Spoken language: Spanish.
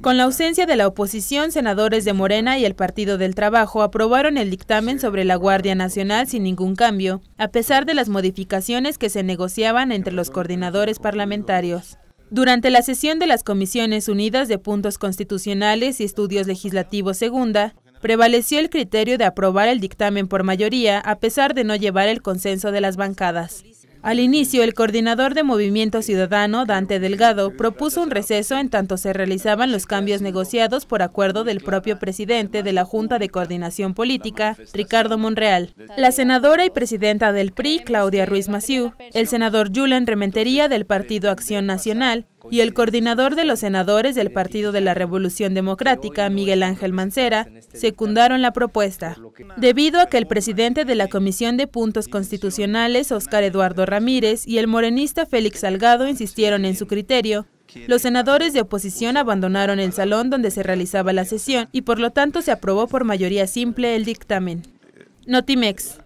Con la ausencia de la oposición, senadores de Morena y el Partido del Trabajo aprobaron el dictamen sobre la Guardia Nacional sin ningún cambio, a pesar de las modificaciones que se negociaban entre los coordinadores parlamentarios. Durante la sesión de las Comisiones Unidas de Puntos Constitucionales y Estudios Legislativos Segunda, prevaleció el criterio de aprobar el dictamen por mayoría, a pesar de no llevar el consenso de las bancadas. Al inicio, el coordinador de Movimiento Ciudadano, Dante Delgado, propuso un receso en tanto se realizaban los cambios negociados por acuerdo del propio presidente de la Junta de Coordinación Política, Ricardo Monreal, la senadora y presidenta del PRI, Claudia Ruiz Maciú, el senador Julen Rementería del Partido Acción Nacional y el coordinador de los senadores del Partido de la Revolución Democrática, Miguel Ángel Mancera, secundaron la propuesta, debido a que el presidente de la Comisión de Puntos Constitucionales, Óscar Eduardo Ramírez, y el morenista Félix Salgado insistieron en su criterio los senadores de oposición abandonaron el salón donde se realizaba la sesión y por lo tanto se aprobó por mayoría simple el dictamen. Notimex.